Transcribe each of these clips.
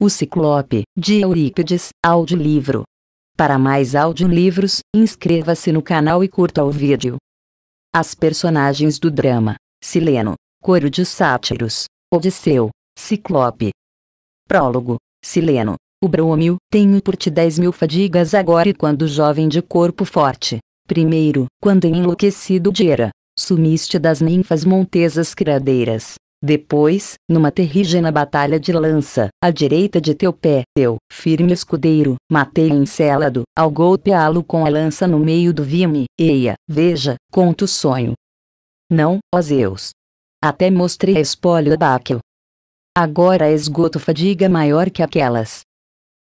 O Ciclope, de Eurípides, audiolivro. Para mais audiolivros, inscreva-se no canal e curta o vídeo. As personagens do drama: Sileno, Coro de Sátiros, Odisseu, Ciclope. Prólogo: Sileno, o Brômio, tenho por ti dez mil fadigas agora e quando jovem de corpo forte. Primeiro, quando enlouquecido de era, sumiste das ninfas montesas criadeiras, depois, numa terrígena batalha de lança, à direita de teu pé, teu firme escudeiro, matei Encélado, ao golpeá-lo com a lança no meio do vime, eia, veja, conta o sonho. Não, ó Zeus. Até mostrei espólio a Báquio. Agora esgoto fadiga maior que aquelas.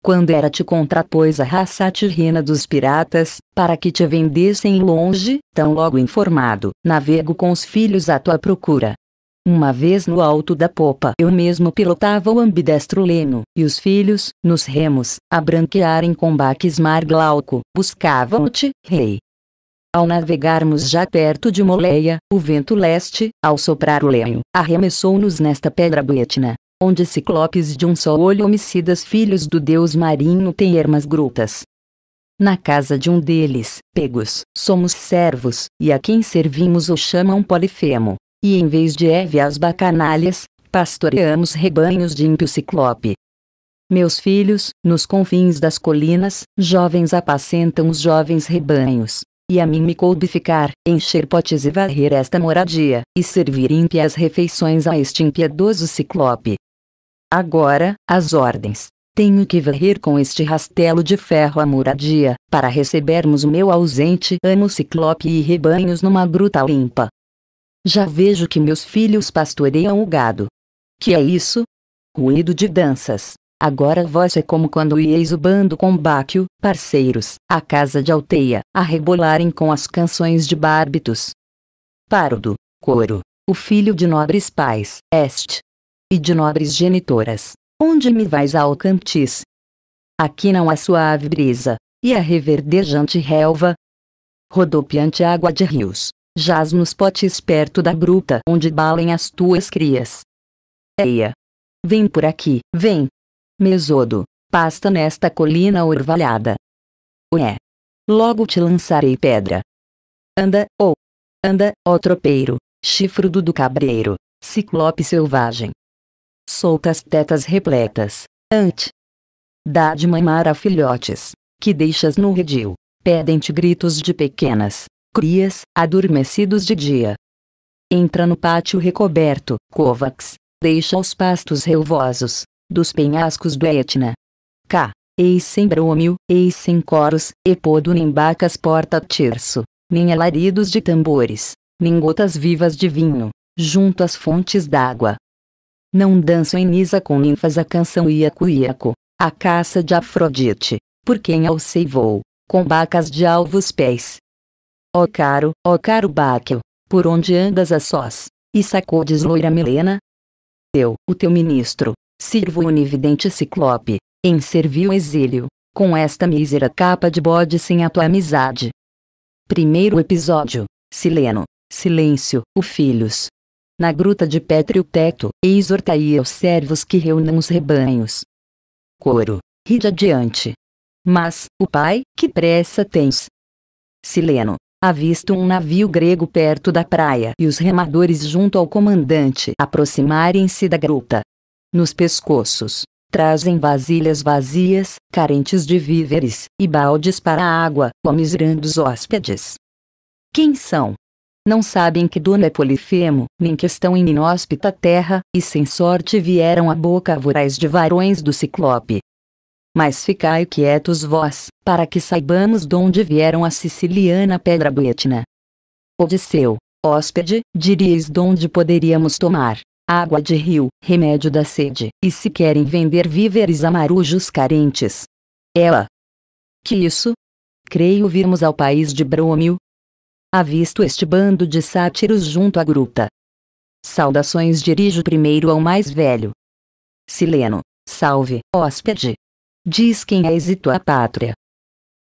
Quando era te contrapôs a raça tirrena dos piratas, para que te vendessem longe, tão logo informado, navego com os filhos à tua procura uma vez no alto da popa eu mesmo pilotava o ambidestro leno, e os filhos, nos remos, a branquearem com baques mar glauco, buscavam-te, rei. Ao navegarmos já perto de Moleia, o vento leste, ao soprar o lenho, arremessou-nos nesta pedra buetina, onde ciclopes de um só olho homicidas filhos do deus marinho têm ermas grutas. Na casa de um deles, pegos, somos servos, e a quem servimos o chamam Polifemo, e em vez de as bacanalhas, pastoreamos rebanhos de ímpio ciclope. Meus filhos, nos confins das colinas, jovens apacentam os jovens rebanhos. E a mim me coube ficar, encher potes e varrer esta moradia, e servir ímpias refeições a este impiedoso ciclope. Agora, as ordens. Tenho que varrer com este rastelo de ferro a moradia, para recebermos o meu ausente amo ciclope e rebanhos numa gruta limpa, já vejo que meus filhos pastoreiam o gado. Que é isso? Ruído de danças. Agora vós é como quando ieis o bando com Báquio, parceiros, a casa de alteia, a rebolarem com as canções de bárbitos. Pardo, coro, o filho de nobres pais, este. E de nobres genitoras, onde me vais ao cantis? Aqui não há suave brisa, e a reverdejante relva, rodopiante água de rios, jaz nos potes perto da gruta onde balem as tuas crias. Eia! Vem por aqui, vem! Mesodo, pasta nesta colina orvalhada. Ué! Logo te lançarei pedra. Anda, ou! Oh. Anda, ó oh tropeiro, chifrudo do cabreiro, ciclope selvagem. Solta as tetas repletas, ante. Dá de mamar a filhotes, que deixas no redil, pedem-te gritos de pequenas, crias, adormecidos de dia. Entra no pátio recoberto, Kovacs, deixa os pastos relvosos, dos penhascos do Etna. K, eis sem brômio, eis sem coros, e podo nem bacas porta tirso, nem alaridos de tambores, nem gotas vivas de vinho, junto às fontes d'água. Não danço em Nisa com ninfas a canção Iaco-Iaco, a caça de Afrodite, por quem alceivou, com bacas de alvos pés, Ó oh caro, ó oh caro Báquio, por onde andas a sós? E sacodes loira melena? Eu, o teu ministro, sirvo o onividente ciclope, em servil exílio, com esta mísera capa de bode sem a tua amizade. Primeiro episódio, Sileno, silêncio, o filhos. Na gruta de Pétreo Teto, exortai aos servos que reúnam os rebanhos. Coro, ride adiante. Mas, o pai, que pressa tens? Sileno, avisto um navio grego perto da praia e os remadores junto ao comandante aproximarem-se da gruta. Nos pescoços, trazem vasilhas vazias, carentes de víveres, e baldes para a água, comisirando os hóspedes. Quem são? Não sabem que dono é Polifemo, nem que estão em inóspita terra, e sem sorte vieram à boca voraz de varões do Ciclope, mas ficai quietos vós, para que saibamos de onde vieram a siciliana pedra buetina. Odisseu, hóspede, diríeis de onde poderíamos tomar água de rio, remédio da sede, e se querem vender víveres a marujos carentes. Ela. Que isso? Creio virmos ao país de Brômio. Avisto este bando de sátiros junto à gruta. Saudações dirijo primeiro ao mais velho. Sileno, salve, hóspede. Diz quem és e tua pátria.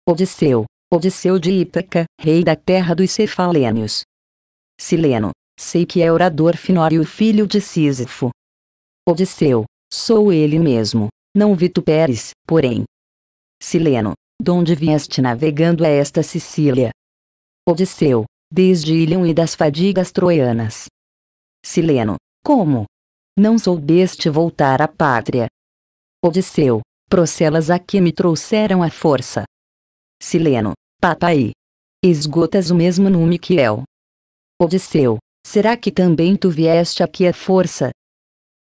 Odisseu, Odisseu de Ítaca, rei da terra dos cefalênios. Sileno, sei que é orador finório filho de Sísifo. Odisseu, sou ele mesmo, não vituperes, porém. Sileno, donde vieste navegando a esta Sicília? Odisseu, desde Ilion e das fadigas troianas. Sileno, como? Não soubeste voltar à pátria. Odisseu, procelas aqui me trouxeram a força. Sileno, papai. Esgotas o mesmo nome que eu. Odisseu, será que também tu vieste aqui a força?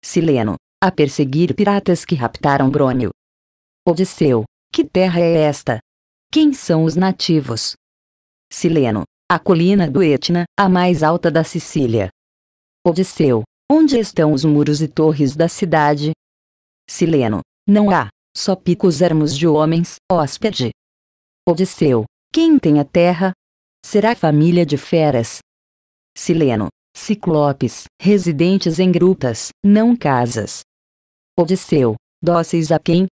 Sileno, a perseguir piratas que raptaram Brônio. Odisseu, que terra é esta? Quem são os nativos? Sileno, a colina do Etna, a mais alta da Sicília. Odisseu, onde estão os muros e torres da cidade? Sileno, não há só picos ermos de homens, hóspede. Odisseu, quem tem a terra? Será família de feras. Sileno, ciclopes, residentes em grutas, não casas. Odisseu, dóceis a quem?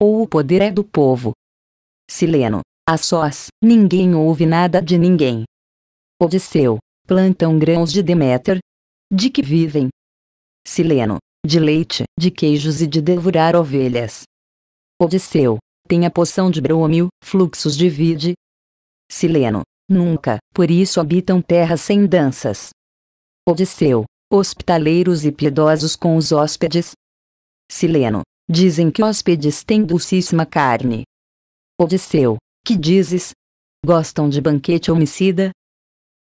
Ou o poder é do povo? Sileno, a sós, ninguém ouve nada de ninguém. Odisseu, plantam grãos de Deméter? De que vivem? Sileno, de leite, de queijos e de devorar ovelhas. Odisseu. Tem a poção de brômio, fluxos divide. Sileno. Nunca, por isso habitam terras sem danças. Odisseu. Hospitaleiros e piedosos com os hóspedes. Sileno. Dizem que hóspedes têm dulcíssima carne. Odisseu. Que dizes? Gostam de banquete homicida?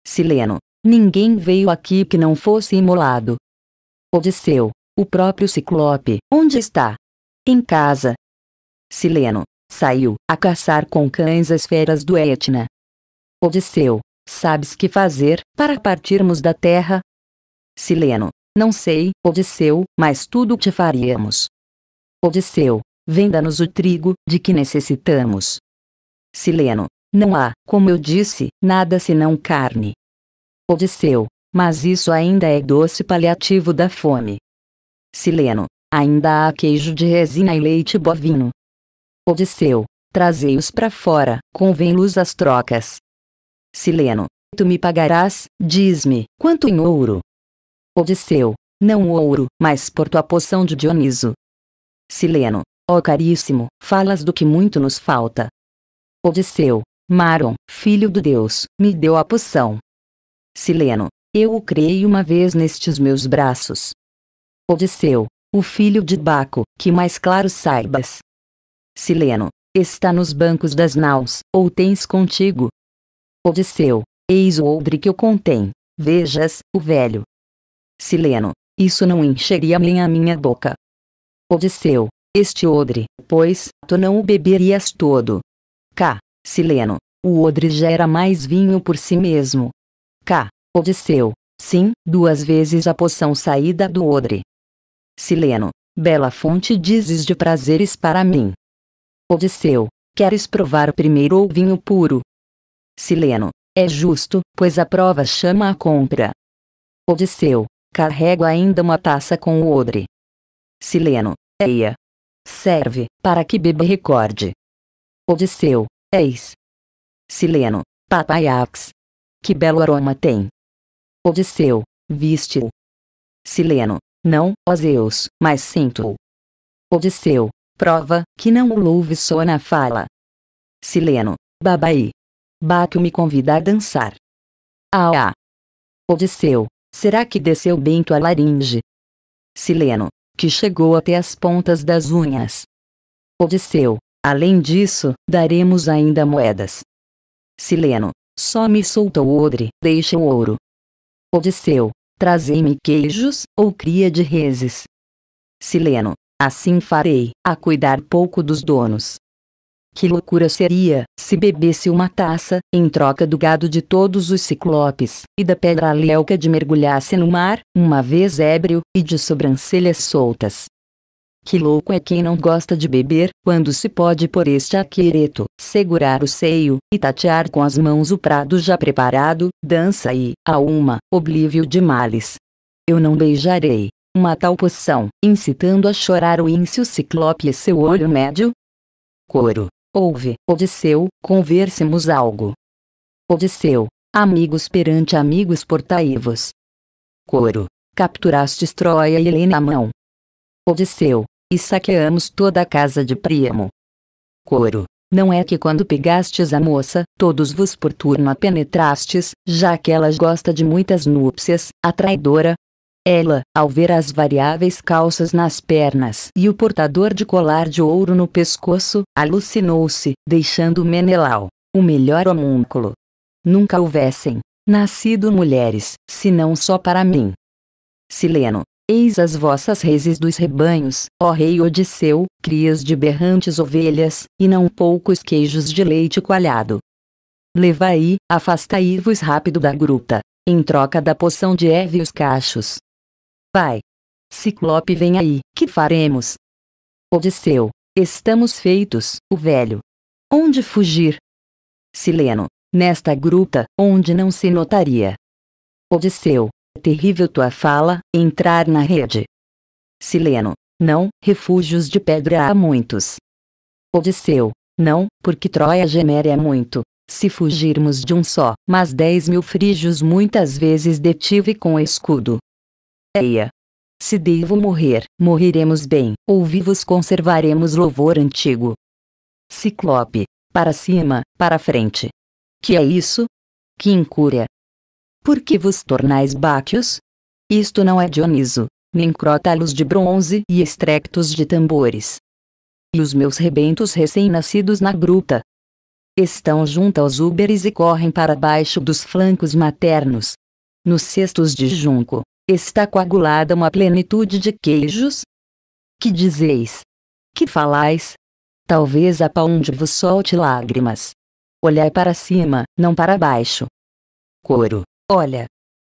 Sileno. Ninguém veio aqui que não fosse imolado. Odisseu. O próprio Ciclope, onde está? Em casa, Sileno, saiu a caçar com cães as feras do Etna. Odisseu, sabes que fazer para partirmos da terra? Sileno, não sei, Odisseu, mas tudo te faríamos. Odisseu, venda-nos o trigo de que necessitamos. Sileno, não há, como eu disse, nada senão carne. Odisseu, mas isso ainda é doce paliativo da fome. Sileno, ainda há queijo de resina e leite bovino, Odisseu, trazei-os para fora, convém-los as trocas. Sileno, tu me pagarás, diz-me, quanto em ouro? Odisseu, não ouro, mas por tua poção de Dioniso. Sileno, ó caríssimo, falas do que muito nos falta. Odisseu, Maron, filho do Deus, me deu a poção. Sileno, eu o criei uma vez nestes meus braços. Odisseu, o filho de Baco, que mais claro saibas, Sileno, está nos bancos das naus, ou tens contigo? Odisseu, eis o odre que o contém, vejas, o velho. Sileno, isso não encheria nem a minha boca. Odisseu, este odre, pois, tu não o beberias todo. Cá, Sileno, o odre gera mais vinho por si mesmo. Cá, Odisseu, sim, duas vezes a poção saída do odre. Sileno, bela fonte dizes de prazeres para mim, Odisseu, queres provar primeiro o vinho puro? Sileno, é justo, pois a prova chama a compra. Odisseu, carrego ainda uma taça com o odre. Sileno, eia. Serve, para que beba recorde. Odisseu, eis. Sileno, papaiax. Que belo aroma tem. Odisseu, viste-o. Sileno, não, ó Zeus, mas sinto-o. Odisseu, Prova, que não o louve só na fala. Sileno, babai. Baco me convida a dançar. Ah, ah. Odisseu, será que desceu bem tua laringe? Sileno, que chegou até as pontas das unhas. Odisseu, além disso, daremos ainda moedas. Sileno, só me solta o odre, deixa o ouro. Odisseu, trazei-me queijos, ou cria de reses. Sileno, Assim farei, a cuidar pouco dos donos. Que loucura seria, se bebesse uma taça, em troca do gado de todos os ciclopes, e da pedra leuca de mergulhasse no mar, uma vez ébrio, e de sobrancelhas soltas. Que louco é quem não gosta de beber, quando se pode por este aquireto, segurar o seio, e tatear com as mãos o prado já preparado, dança e, a uma, oblívio de males. Eu não beijarei, uma tal poção, incitando a chorar o íncio Ciclope e seu olho médio? Coro. Ouve, Odisseu, conversemos algo. Odisseu. Amigos perante amigos portaivos. Coro. Capturastes Troia e Helena a mão. Odisseu. E saqueamos toda a casa de Príamo. Coro. Não é que quando pegastes a moça, todos vos por turno a penetrastes, já que ela gosta de muitas núpcias, a traidora, ela, ao ver as variáveis calças nas pernas e o portador de colar de ouro no pescoço, alucinou-se, deixando Menelau, o melhor homúnculo. Nunca houvessem nascido mulheres, senão só para mim. Sileno, eis as vossas reses dos rebanhos, ó rei Odisseu, crias de berrantes ovelhas, e não poucos queijos de leite coalhado. Levai, afastai-vos rápido da gruta, em troca da poção de Eve os cachos, Vai. Ciclope vem aí, que faremos? Odisseu. Estamos feitos, o velho. Onde fugir? Sileno. Nesta gruta, onde não se notaria. Odisseu. É terrível tua fala, entrar na rede. Sileno. Não, refúgios de pedra há muitos. Odisseu. Não, porque Troia gemere é muito. Se fugirmos de um só, mas dez mil frígios muitas vezes detive com escudo. Eia! Se devo morrer, morreremos bem, ou vivos conservaremos louvor antigo. Ciclope, para cima, para frente. Que é isso? Que incúria! Por que vos tornais báquios? Isto não é Dioniso, nem crótalos de bronze e estrectos de tambores. E os meus rebentos recém-nascidos na gruta. Estão junto aos úberes e correm para baixo dos flancos maternos. Nos cestos de junco, Está coagulada uma plenitude de queijos? Que dizeis? Que falais? Talvez a pão de vos solte lágrimas. Olhai para cima, não para baixo. Coro. Olha.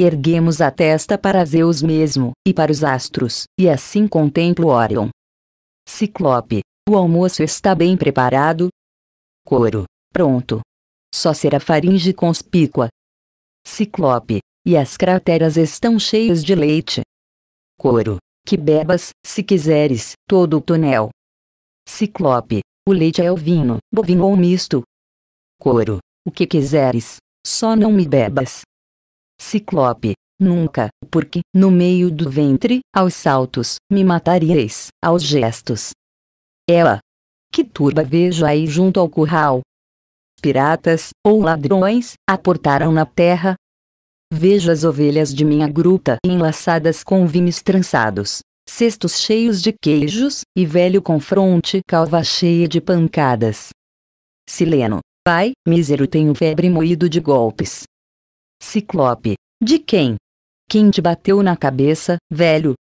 Erguemos a testa para Zeus mesmo, e para os astros, e assim contemplo Orion. Ciclope. O almoço está bem preparado? Coro. Pronto. Só será faringe conspícua. Ciclope e as crateras estão cheias de leite. Coro, que bebas, se quiseres, todo o tonel. Ciclope, o leite é o vinho, bovino ou misto. Coro, o que quiseres, só não me bebas. Ciclope, nunca, porque, no meio do ventre, aos saltos, me mataríeis, aos gestos. Ela. Que turba vejo aí junto ao curral? Piratas, ou ladrões, aportaram na terra, Vejo as ovelhas de minha gruta enlaçadas com vimes trançados, cestos cheios de queijos, e velho com fronte calva cheia de pancadas. Sileno, pai, mísero tenho febre moído de golpes. Ciclope, de quem? Quem te bateu na cabeça, velho?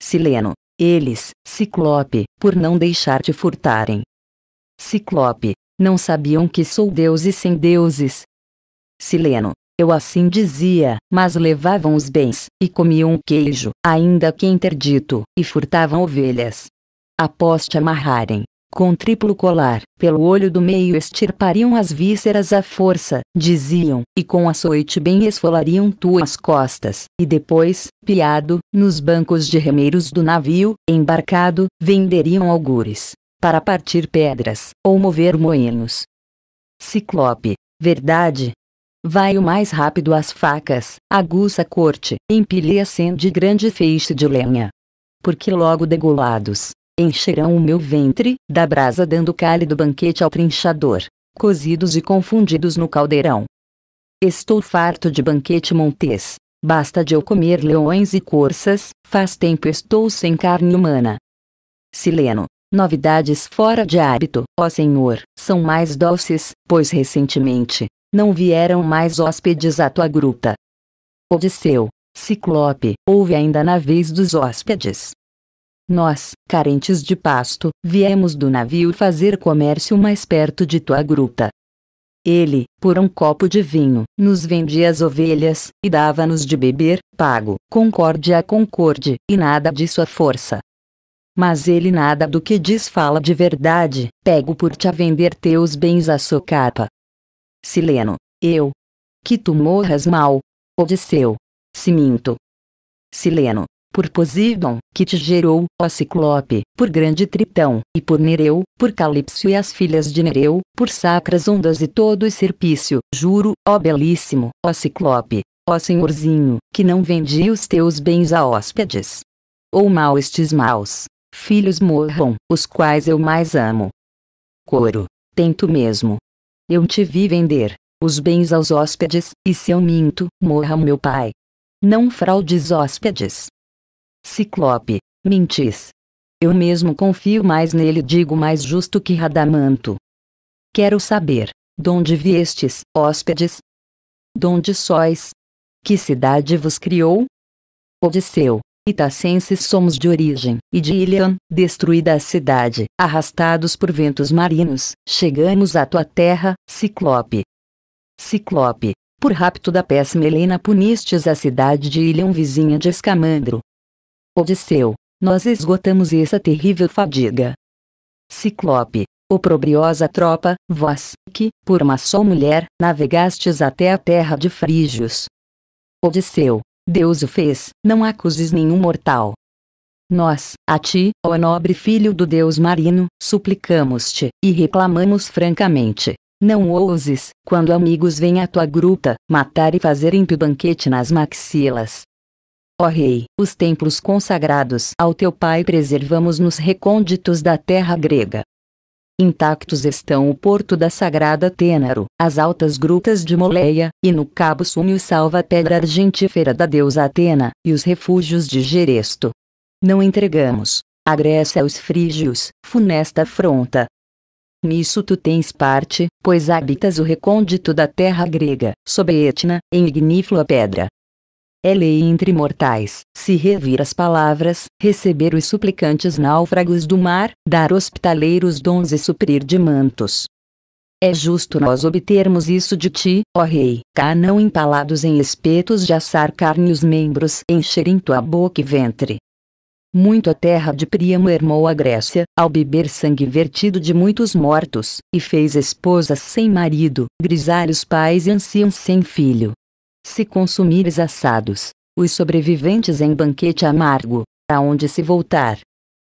Sileno, eles, Ciclope, por não deixar te furtarem. Ciclope, não sabiam que sou deus e sem deuses. Sileno, eu assim dizia, mas levavam os bens, e comiam queijo, ainda que interdito, e furtavam ovelhas. Após te amarrarem, com triplo colar, pelo olho do meio extirpariam as vísceras à força, diziam, e com açoite bem esfolariam tuas costas, e depois, piado, nos bancos de remeiros do navio, embarcado, venderiam algures, para partir pedras, ou mover moinhos. Ciclope, verdade, Vai o mais rápido às facas, aguça a corte, empilhe e acende grande feixe de lenha. Porque logo degolados, encherão o meu ventre, da brasa dando cálido banquete ao trinchador, cozidos e confundidos no caldeirão. Estou farto de banquete montês, basta de eu comer leões e corças, faz tempo estou sem carne humana. Sileno, novidades fora de hábito, ó Senhor, são mais doces, pois recentemente, não vieram mais hóspedes à tua gruta. Odisseu, Ciclope, houve ainda na vez dos hóspedes. Nós, carentes de pasto, viemos do navio fazer comércio mais perto de tua gruta. Ele, por um copo de vinho, nos vendia as ovelhas, e dava-nos de beber, pago, concorde a concorde, e nada disso sua força. Mas ele nada do que diz fala de verdade, pego por te a vender teus bens a socapa, Sileno, eu. Que tu morras mal. Odisseu. Siminto. Sileno, por Poseidon, que te gerou, ó Ciclope, por grande Tritão, e por Nereu, por Calipso e as filhas de Nereu, por sacras ondas e todo o serpício, juro, ó belíssimo, ó Ciclope, ó senhorzinho, que não vendi os teus bens a hóspedes. Ou mal estes maus, filhos morram, os quais eu mais amo. Coro, tento mesmo, eu te vi vender os bens aos hóspedes, e se eu minto, morra meu pai. Não fraudes hóspedes. Ciclope, mentis. Eu mesmo confio mais nele, digo mais justo que Radamanto. Quero saber, donde viestes, hóspedes? Donde sois? Que cidade vos criou? Odisseu, Itacenses somos de origem, e de Ilion, destruída a cidade, arrastados por ventos marinos, chegamos à tua terra, Ciclope. Ciclope, por rapto da péssima Helena punistes a cidade de Ilion vizinha de Escamandro. Odisseu, nós esgotamos essa terrível fadiga. Ciclope, oprobriosa tropa, vós, que, por uma só mulher, navegastes até a terra de Frígios. Odisseu, Deus o fez, não acuses nenhum mortal. Nós, a ti, ó nobre filho do Deus marino, suplicamos-te, e reclamamos francamente. Não ouses, quando amigos vêm à tua gruta, matar e fazer ímpio banquete nas maxilas. Ó Rei, os templos consagrados ao teu Pai preservamos nos recônditos da terra grega. Intactos estão o porto da Sagrada Tênaro, as altas grutas de Moleia, e no Cabo Sume o salva-pedra argentífera da deusa Atena, e os refúgios de Geresto. Não entregamos a Grécia aos frígios, funesta afronta. Nisso tu tens parte, pois habitas o recôndito da terra grega, sob Etna, em igníflua pedra, é lei entre mortais, se revir as palavras, receber os suplicantes náufragos do mar, dar hospitaleiros dons e suprir de mantos. É justo nós obtermos isso de ti, ó rei, cá não empalados em espetos de assar carne os membros em tua boca e ventre. Muito a terra de Príamo hermou a Grécia, ao beber sangue vertido de muitos mortos, e fez esposas sem marido, grisalhos pais e anciãos sem filho. Se consumires assados, os sobreviventes em banquete amargo, aonde se voltar.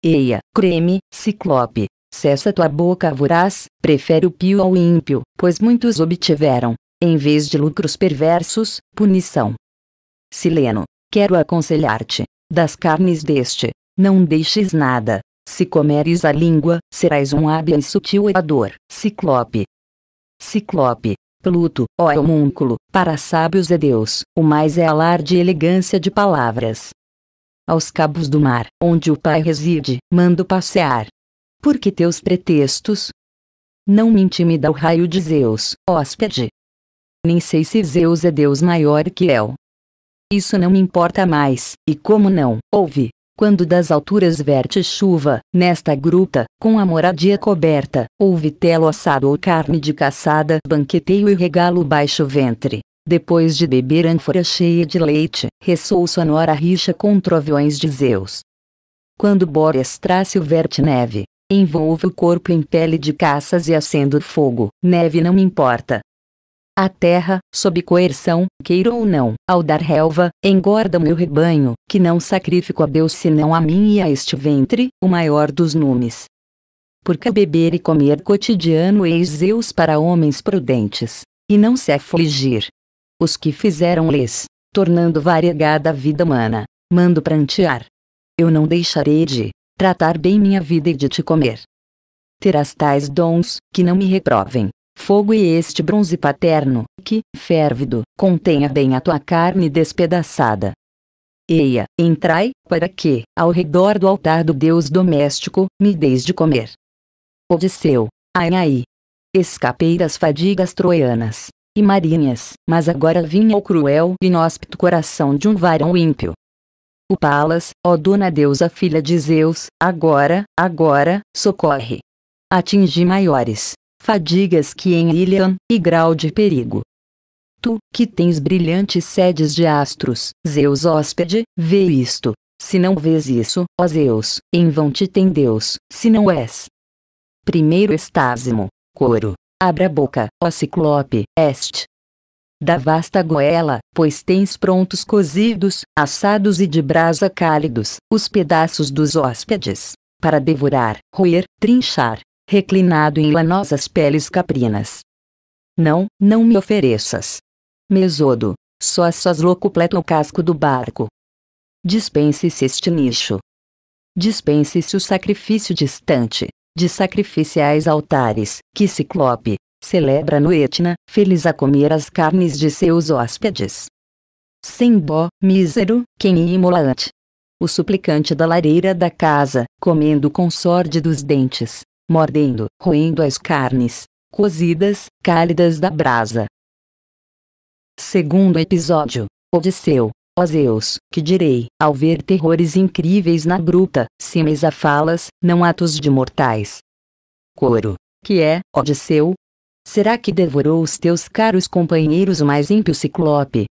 Eia, creme, ciclope, cessa tua boca voraz, prefere o pio ao ímpio, pois muitos obtiveram, em vez de lucros perversos, punição. Sileno, quero aconselhar-te, das carnes deste, não deixes nada, se comeres a língua, serás um hábil e sutil orador. Ciclope. Ciclope, luto, ó homúnculo, para sábios é Deus, o mais é alarde e elegância de palavras. Aos cabos do mar, onde o Pai reside, mando passear. Porque teus pretextos? Não me intimida o raio de Zeus, hóspede. Nem sei se Zeus é Deus maior que eu. Isso não me importa mais, e como não, ouve, quando das alturas verte chuva, nesta gruta, com a moradia coberta, ou vitelo assado ou carne de caçada, banqueteio e regalo baixo ventre. Depois de beber ânfora cheia de leite, ressoou sonora rixa com trovões de Zeus. Quando Bóreas trace o verte neve, envolve o corpo em pele de caças e acendo fogo, neve não importa, a terra, sob coerção, queira ou não, ao dar relva, engorda o meu rebanho, que não sacrifico a Deus senão a mim e a este ventre, o maior dos numes. Porque beber e comer cotidiano eis Zeus para homens prudentes, e não se afligir. Os que fizeram-lhes, tornando variegada a vida humana, mando prantear. Eu não deixarei de tratar bem minha vida e de te comer. Terás tais dons, que não me reprovem, fogo e este bronze paterno, que, férvido, contenha bem a tua carne despedaçada. Eia, entrai, para que, ao redor do altar do Deus doméstico, me deis de comer. Odisseu, ai ai. Escapei das fadigas troianas e marinhas, mas agora vinha o cruel e inóspito coração de um varão ímpio. O Palas, ó dona deusa filha de Zeus, agora, agora, socorre. Atingi maiores, fadigas que em Ilion e grau de perigo. Tu, que tens brilhantes sedes de astros, Zeus hóspede, vê isto. Se não vês isso, ó Zeus, em vão te tem Deus, se não és. Primeiro estásimo, coro, abra a boca, ó ciclope, este. Da vasta goela, pois tens prontos cozidos, assados e de brasa cálidos, os pedaços dos hóspedes, para devorar, roer, trinchar, reclinado em lanosas peles caprinas. Não, não me ofereças. Mesodo, só sós locupleta o casco do barco. Dispense-se este nicho. Dispense-se o sacrifício distante, de sacrificiais altares, que Ciclope, celebra no Etna, feliz a comer as carnes de seus hóspedes. Sem bó, mísero, quem imolante. O suplicante da lareira da casa, comendo com sorte dos dentes, mordendo, roendo as carnes, cozidas, cálidas da brasa. Segundo episódio, Odisseu, ó Zeus, que direi, ao ver terrores incríveis na bruta, simes a falas, não atos de mortais. Coro, que é, Odisseu? Será que devorou os teus caros companheiros o mais ímpio Ciclope?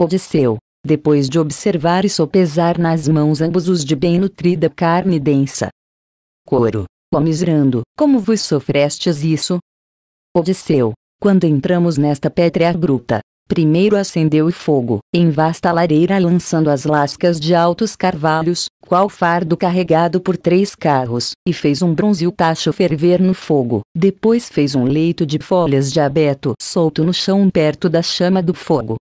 Odisseu, depois de observar e sopesar nas mãos ambos os de bem nutrida carne densa. Coro, miserando, como vos sofrestes isso? Odisseu, quando entramos nesta pétrea bruta, primeiro acendeu o fogo, em vasta lareira lançando as lascas de altos carvalhos, qual fardo carregado por três carros, e fez um bronzio tacho ferver no fogo, depois fez um leito de folhas de abeto solto no chão perto da chama do fogo,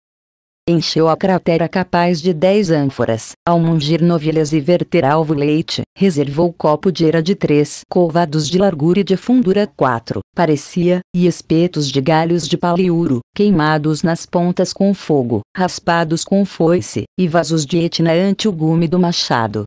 encheu a cratera capaz de dez ânforas, ao mungir novilhas e verter alvo leite, reservou copo de era de três covados de largura e de fundura quatro, parecia, e espetos de galhos de paliuro, queimados nas pontas com fogo, raspados com foice, e vasos de etna ante o gume do machado.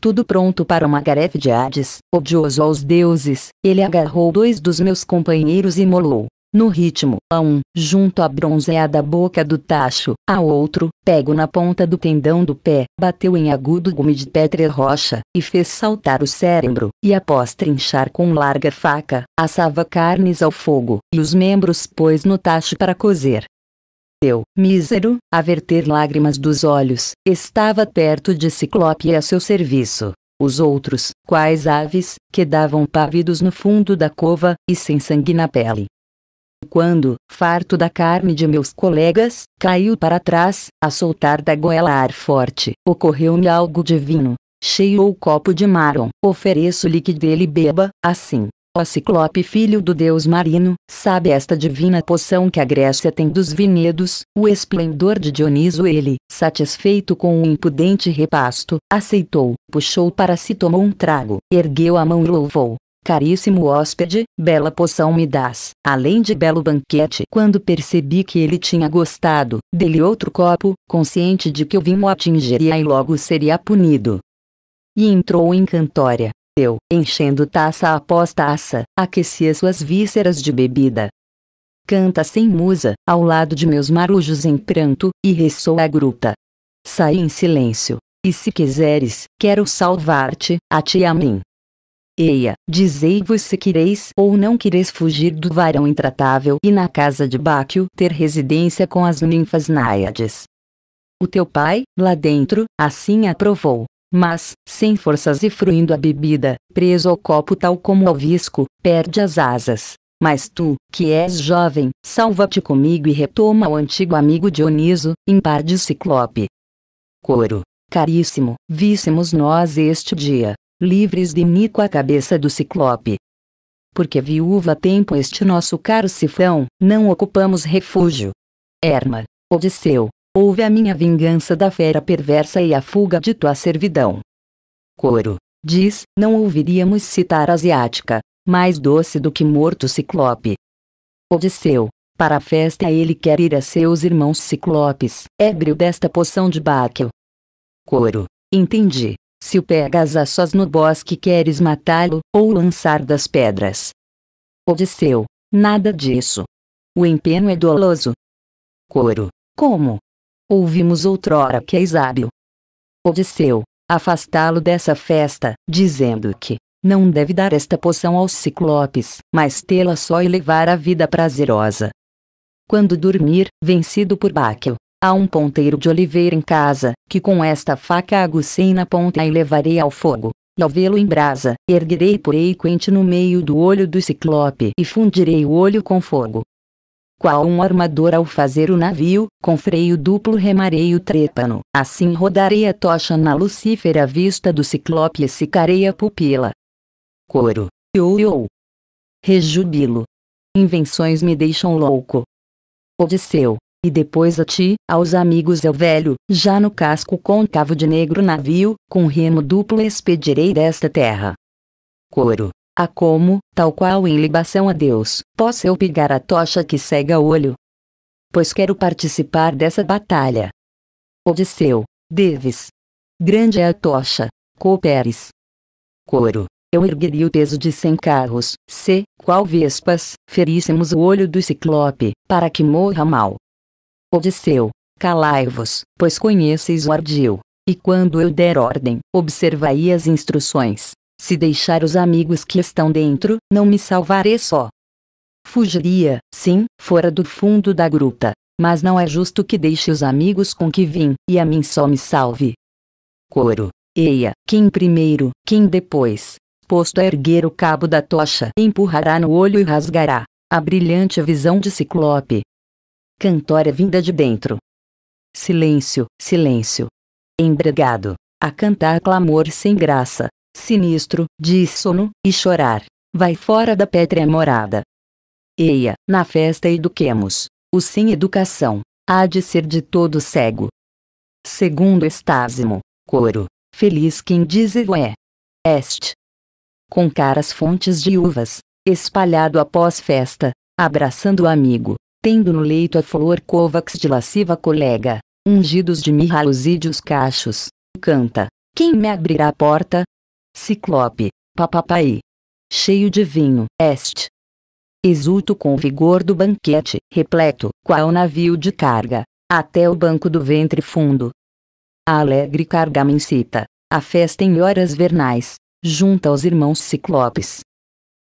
Tudo pronto para uma garefe de Hades, odioso aos deuses, ele agarrou dois dos meus companheiros e molou, no ritmo, a um, junto à bronzeada é boca do tacho, a outro, pego na ponta do tendão do pé, bateu em agudo gume de pedra e rocha, e fez saltar o cérebro, e após trinchar com larga faca, assava carnes ao fogo, e os membros pôs no tacho para cozer. Eu, mísero, a verter lágrimas dos olhos, estava perto de Ciclope e a seu serviço. Os outros, quais aves, quedavam pávidos no fundo da cova, e sem sangue na pele. Quando, farto da carne de meus colegas, caiu para trás, a soltar da goela ar forte, ocorreu-me algo divino. Cheio o copo de Maron, ofereço-lhe que dele beba, assim. Ó Ciclope, filho do deus marino, sabe esta divina poção que a Grécia tem dos vinhedos, o esplendor de Dioniso ele, satisfeito com o impudente repasto, aceitou, puxou para si tomou um trago, ergueu a mão e louvou, Caríssimo hóspede, bela poção me das, além de belo banquete. Quando percebi que ele tinha gostado, dele outro copo, consciente de que eu vimo atingiria e logo seria punido. E entrou em cantória. Eu, enchendo taça após taça, aquecia suas vísceras de bebida. Canta sem musa, ao lado de meus marujos em pranto, e ressoa a gruta. Saí em silêncio. E se quiseres, quero salvar-te, a ti e a mim. Eia, dizei-vos se quereis ou não quereis fugir do varão intratável e na casa de Báquio ter residência com as ninfas náiades. O teu pai, lá dentro, assim aprovou. Mas, sem forças e fruindo a bebida, preso ao copo tal como ao visco, perde as asas. Mas tu, que és jovem, salva-te comigo e retoma o antigo amigo Dioniso, impar de Ciclope. Coro. Caríssimo, víssemos nós este dia, livres de mim com a cabeça do ciclope. Porque viúva tempo este nosso caro cifrão, não ocupamos refúgio. Erma, Odisseu, ouve a minha vingança da fera perversa e a fuga de tua servidão. Coro, diz, não ouviríamos citar asiática, mais doce do que morto ciclope. Odisseu, para a festa ele quer ir a seus irmãos ciclopes, ébrio desta poção de Báquio. Coro, entendi. Se o pegas a sós no bosque queres matá-lo, ou lançar das pedras. Odisseu, nada disso. O empenho é doloso. Coro, como? Ouvimos outrora que és hábil. Odisseu, afastá-lo dessa festa, dizendo que não deve dar esta poção aos ciclopes, mas tê-la só e levar a vida prazerosa. Quando dormir, vencido por Báquio, Há um ponteiro de oliveira em casa, que com esta faca aguçei na ponta e levarei ao fogo. E ao vê-lo em brasa, erguerei porei quente no meio do olho do ciclope e fundirei o olho com fogo. Qual um armador ao fazer o navio, com freio duplo remarei o trépano, assim rodarei a tocha na lucífera vista do ciclope e secarei a pupila. Coro. Iou-iou. Rejubilo. Invenções me deixam louco. Odisseu e depois a ti, aos amigos ao velho, já no casco côncavo de negro navio, com remo duplo expedirei desta terra. Coro. A como, tal qual em libação a Deus, possa eu pegar a tocha que cega o olho? Pois quero participar dessa batalha. Odisseu. Deves. Grande é a tocha. Cooperes. Coro. Eu ergueria o peso de cem carros, se, qual vespas, feríssemos o olho do ciclope, para que morra mal. Odisseu, calai-vos, pois conheceis o ardil. E quando eu der ordem, observai as instruções. Se deixar os amigos que estão dentro, não me salvarei só. Fugiria, sim, fora do fundo da gruta. Mas não é justo que deixe os amigos com que vim, e a mim só me salve. Coro. Eia, quem primeiro, quem depois, posto a erguer o cabo da tocha, empurrará no olho e rasgará a brilhante visão de Ciclope cantória vinda de dentro. Silêncio, silêncio. Embregado, a cantar clamor sem graça, sinistro, de sono, e chorar, vai fora da pétrea morada. Eia, na festa eduquemos, o sem educação, há de ser de todo cego. Segundo Estásimo, coro, feliz quem diz e é. Este. Com caras fontes de uvas, espalhado após festa, abraçando o amigo, tendo no leito a flor Covax de lasciva colega, ungidos de mirra lusídios cachos, canta, quem me abrirá a porta? Ciclope, papapai. Cheio de vinho, este. Exulto com o vigor do banquete, repleto, qual navio de carga, até o banco do ventre fundo. A alegre carga me incita, a festa em horas vernais, junta aos irmãos ciclopes.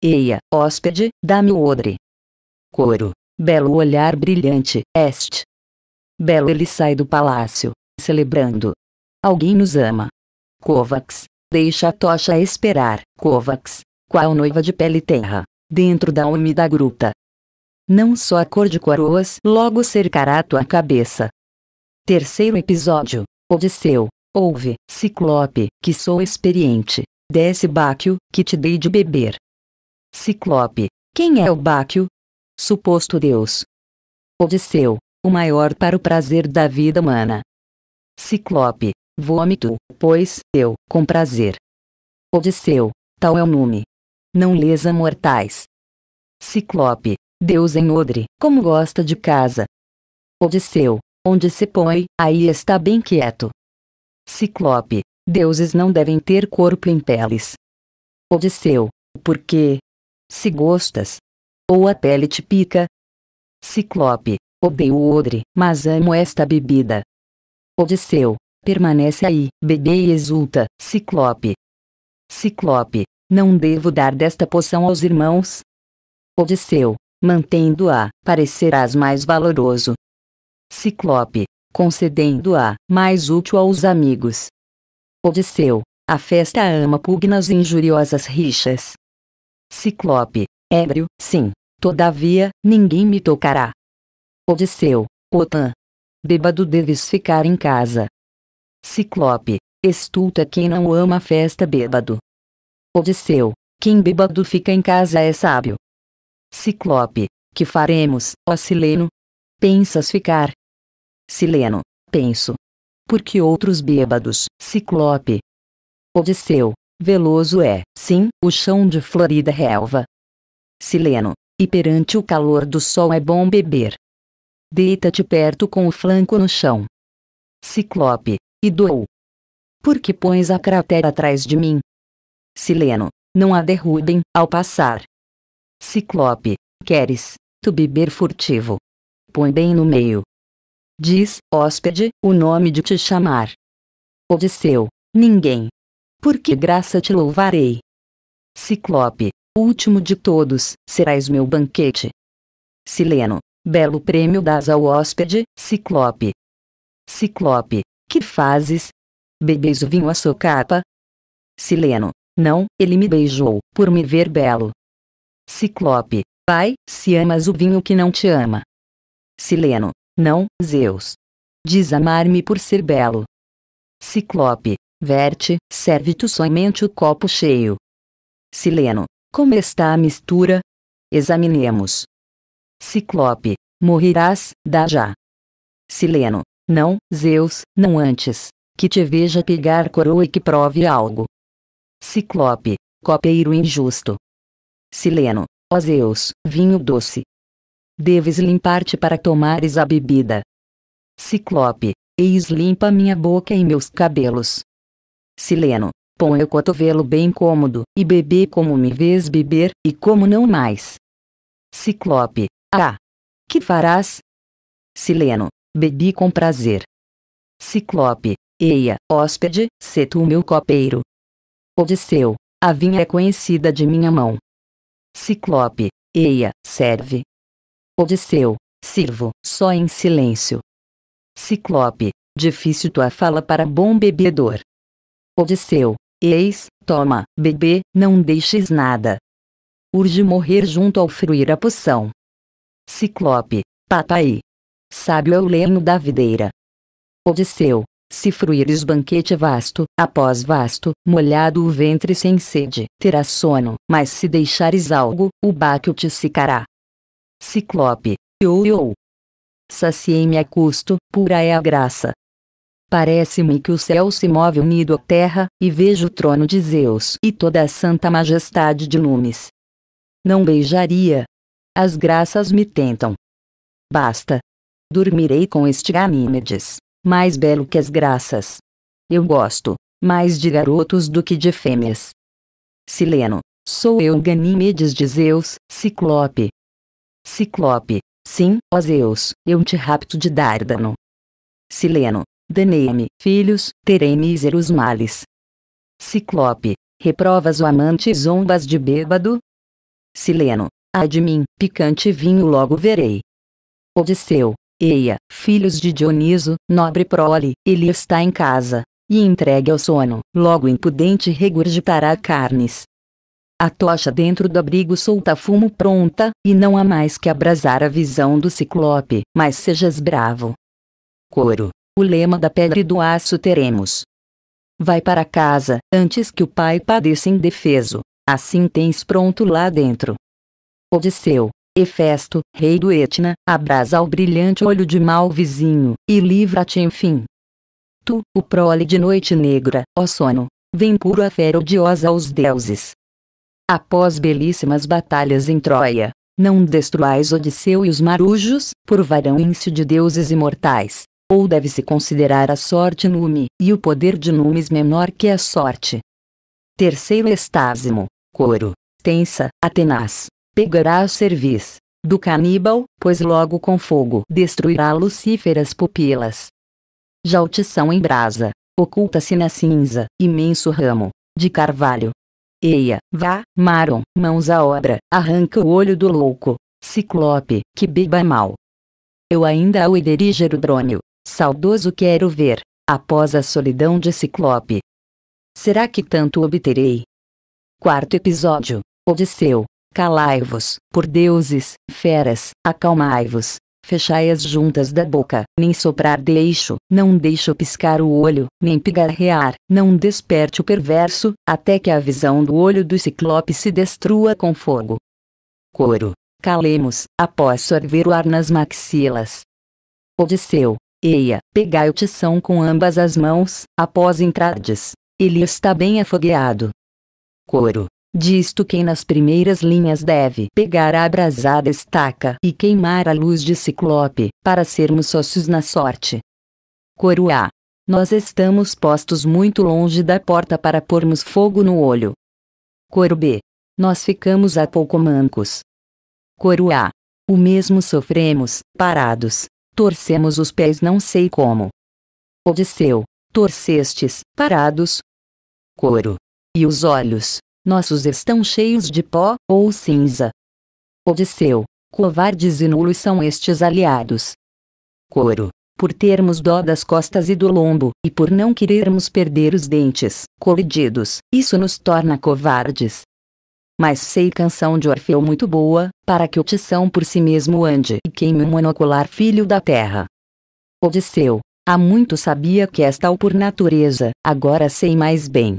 Eia, hóspede, dá-me o odre. Coro, Belo olhar brilhante, este. Belo ele sai do palácio, celebrando. Alguém nos ama. Kovacs, deixa a tocha esperar, Kovacs, qual noiva de pele terra, dentro da úmida gruta. Não só a cor de coroas logo cercará tua cabeça. Terceiro episódio, Odisseu, ouve, Ciclope, que sou experiente, desce Báquio, que te dei de beber. Ciclope, quem é o Báquio? suposto Deus. Odisseu, o maior para o prazer da vida humana. Ciclope, vômito, pois eu, com prazer. Odisseu, tal é o nome. Não lesa mortais. Ciclope, Deus em odre, como gosta de casa. Odisseu, onde se põe, aí está bem quieto. Ciclope, deuses não devem ter corpo em peles. Odisseu, por quê? Se gostas, ou a pele te pica. Ciclope, odeio o odre, mas amo esta bebida. Odisseu, permanece aí, bebê e exulta, Ciclope. Ciclope, não devo dar desta poção aos irmãos? Odisseu, mantendo-a, parecerás mais valoroso. Ciclope, concedendo-a, mais útil aos amigos. Odisseu, a festa ama pugnas e injuriosas rixas. Ciclope, ébrio, sim. Todavia, ninguém me tocará. Odisseu, Otã. Bêbado deves ficar em casa. Ciclope, estulta quem não ama festa bêbado. Odisseu, quem bêbado fica em casa é sábio. Ciclope, que faremos, ó Sileno? Pensas ficar? Sileno, penso. Porque outros bêbados, Ciclope. Odisseu, Veloso é, sim, o chão de florida relva, Sileno, e perante o calor do sol é bom beber. Deita-te perto com o flanco no chão. Ciclope, e dou. Por que pões a cratera atrás de mim? Sileno, não a derrubem, ao passar. Ciclope, queres, tu beber furtivo. Põe bem no meio. Diz, hóspede, o nome de te chamar. Odisseu, ninguém. Por que graça te louvarei? Ciclope, último de todos, serás meu banquete. Sileno, belo prêmio das ao hóspede, Ciclope. Ciclope, que fazes? Bebeis o vinho à sua capa? Sileno, não, ele me beijou, por me ver belo. Ciclope, pai, se amas o vinho que não te ama. Sileno, não, Zeus. Diz amar-me por ser belo. Ciclope, verte, serve-tu somente o copo cheio. Sileno, como está a mistura? Examinemos. Ciclope, morrerás, dá já. Sileno, não, Zeus, não antes, que te veja pegar coroa e que prove algo. Ciclope, copeiro injusto. Sileno, ó Zeus, vinho doce. Deves limpar-te para tomares a bebida. Ciclope, eis limpa minha boca e meus cabelos. Sileno, Põe o cotovelo bem cômodo, e bebi como me vês beber, e como não mais. Ciclope. Ah! Que farás? Sileno. Bebi com prazer. Ciclope. Eia, hóspede, sê tu meu copeiro. Odisseu. A vinha é conhecida de minha mão. Ciclope. Eia, serve. Odisseu. Sirvo, só em silêncio. Ciclope. Difícil tua fala para bom bebedor. Odisseu, Eis, toma, bebê, não deixes nada. Urge morrer junto ao fruir a poção. Ciclope, papai. Sábio é o lenho da videira. Odisseu, se fruires banquete vasto, após vasto, molhado o ventre sem sede, terás sono, mas se deixares algo, o báquio te secará. Ciclope, eu, eu. Saciei-me a custo, pura é a graça, Parece-me que o céu se move unido à terra, e vejo o trono de Zeus e toda a santa majestade de lumes. Não beijaria. As graças me tentam. Basta. Dormirei com este Ganímedes, mais belo que as graças. Eu gosto, mais de garotos do que de fêmeas. Sileno, sou eu Ganímedes de Zeus, Ciclope. Ciclope, sim, ó Zeus, eu te rapto de Dárdano. Sileno, Danei-me, filhos, terei míseros males. Ciclope, reprovas o amante zombas de bêbado? Sileno, ai de mim, picante vinho logo verei. Odisseu, eia, filhos de Dioniso, nobre prole, ele está em casa, e entregue ao sono, logo impudente regurgitará carnes. A tocha dentro do abrigo solta fumo pronta, e não há mais que abrasar a visão do ciclope, mas sejas bravo. Coro, o lema da pedra e do aço teremos. Vai para casa, antes que o pai padeça indefeso. Assim tens pronto lá dentro. Odisseu, Hefesto, rei do Etna, abrasa o brilhante olho de mau vizinho, e livra-te enfim. Tu, o prole de noite negra, ó sono, vem puro a fera odiosa aos deuses. Após belíssimas batalhas em Troia, não destruais Odisseu e os marujos, por varão íncio de deuses imortais ou deve-se considerar a sorte nume, e o poder de numes menor que a sorte. Terceiro estásimo, couro, tensa, atenaz, pegará a cerviz, do caníbal, pois logo com fogo destruirá lucíferas pupilas. Jaltição em brasa, oculta-se na cinza, imenso ramo, de carvalho. Eia, vá, Maron, mãos à obra, arranca o olho do louco, ciclope, que beba mal. Eu ainda ao o o drônio, Saudoso quero ver, após a solidão de Ciclope. Será que tanto obterei? Quarto episódio. Odisseu. Calai-vos, por deuses, feras, acalmai-vos. Fechai as juntas da boca, nem soprar deixo, não deixo piscar o olho, nem pigarrear, não desperte o perverso, até que a visão do olho do ciclope se destrua com fogo. Coro. Calemos, após sorver o ar nas maxilas. Odisseu, Eia, pegai o tição com ambas as mãos, após entrardes. Ele está bem afogueado. Coro. Disto quem nas primeiras linhas deve pegar a abrasada estaca e queimar a luz de Ciclope, para sermos sócios na sorte. Coro A. Nós estamos postos muito longe da porta para pormos fogo no olho. Coro B. Nós ficamos a pouco mancos. Coro A. O mesmo sofremos, parados, Torcemos os pés não sei como. Odisseu, torcestes, parados. Coro. E os olhos, nossos estão cheios de pó, ou cinza. Odisseu, covardes e nulos são estes aliados. Coro. Por termos dó das costas e do lombo, e por não querermos perder os dentes, colididos, isso nos torna covardes, mas sei canção de Orfeu muito boa, para que o tição por si mesmo ande e queime um monocular filho da terra. Odisseu. Há muito sabia que és tal por natureza, agora sei mais bem.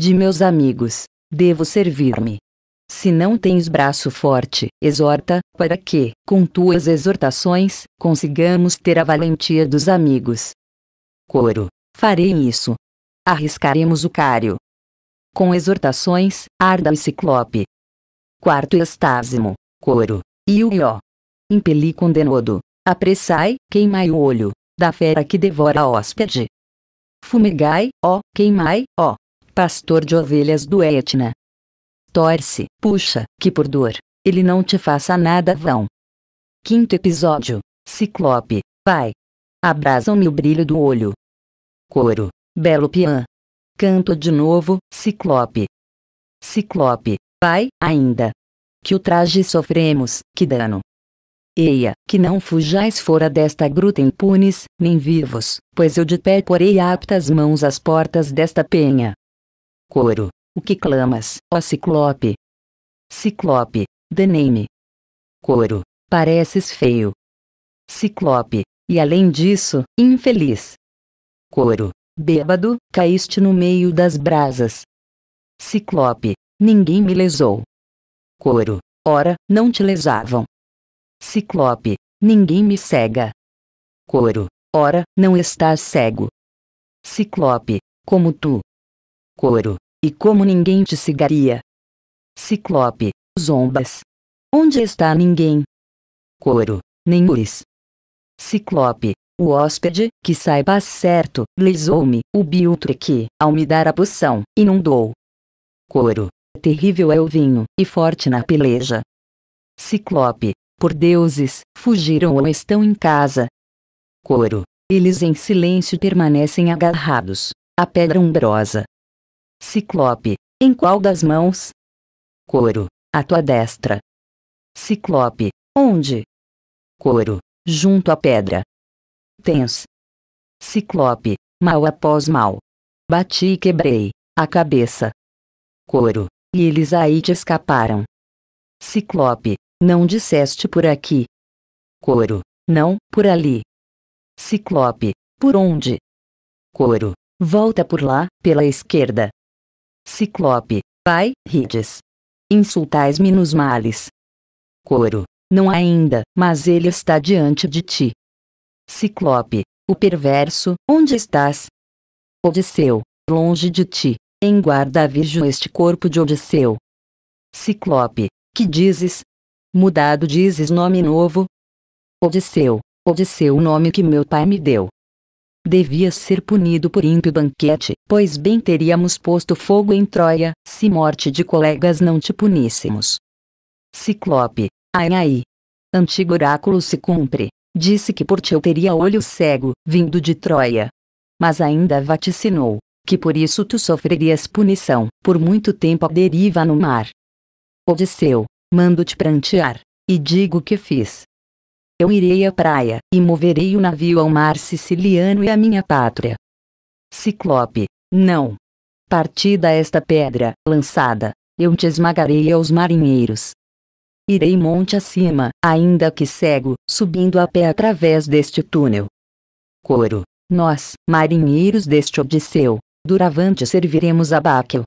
De meus amigos, devo servir-me. Se não tens braço forte, exorta, para que, com tuas exortações, consigamos ter a valentia dos amigos. Coro. Farei isso. Arriscaremos o cário, com exortações, arda o ciclope. Quarto estásimo, Coro, iuió. Impeli com denodo, apressai, queimai o olho, da fera que devora a hóspede. Fumegai, ó, queimai, ó, pastor de ovelhas do Etna. Torce, puxa, que por dor, ele não te faça nada vão. Quinto episódio, Ciclope, pai. Abrasam-me o brilho do olho. Coro, belo piã, Canto de novo, Ciclope. Ciclope, vai, ainda. Que o traje sofremos, que dano. Eia, que não fujais fora desta gruta impunes, nem vivos, pois eu de pé porei aptas mãos às portas desta penha. Coro, o que clamas, ó Ciclope? Ciclope, danei-me. Coro, pareces feio. Ciclope, e além disso, infeliz. Coro, Bêbado, caíste no meio das brasas. Ciclope, ninguém me lesou. Coro, ora, não te lesavam. Ciclope, ninguém me cega. Coro, ora, não estás cego. Ciclope, como tu. Coro, e como ninguém te cegaria. Ciclope, zombas. Onde está ninguém? Coro, nem Uris. Ciclope, o hóspede, que saiba certo, lisou-me, o biltre que, ao me dar a poção, inundou. Coro. É terrível é o vinho, e forte na peleja. Ciclope. Por deuses, fugiram ou estão em casa. Coro. Eles em silêncio permanecem agarrados. A pedra umbrosa. Ciclope. Em qual das mãos? Coro. A tua destra. Ciclope. Onde? Coro. Junto à pedra tens. Ciclope, mal após mal. Bati e quebrei a cabeça. Coro, e eles aí te escaparam. Ciclope, não disseste por aqui. Coro, não, por ali. Ciclope, por onde? Coro, volta por lá, pela esquerda. Ciclope, vai, rides. Insultais-me nos males. Coro, não ainda, mas ele está diante de ti. Ciclope, o perverso, onde estás? Odisseu, longe de ti, em guarda virjo este corpo de Odisseu. Ciclope, que dizes? Mudado dizes nome novo? Odisseu, Odisseu o nome que meu pai me deu. Devias ser punido por ímpio banquete, pois bem teríamos posto fogo em Troia, se morte de colegas não te puníssemos. Ciclope, ai ai. Antigo oráculo se cumpre. Disse que por ti eu teria olho cego, vindo de Troia. Mas ainda vaticinou, que por isso tu sofrerias punição, por muito tempo à deriva no mar. Odisseu, mando-te prantear, e digo o que fiz. Eu irei à praia, e moverei o navio ao mar siciliano e à minha pátria. Ciclope, não. Partida esta pedra, lançada, eu te esmagarei aos marinheiros, Irei monte acima, ainda que cego, subindo a pé através deste túnel. Coro. Nós, marinheiros deste Odisseu, duravante serviremos a Báquio.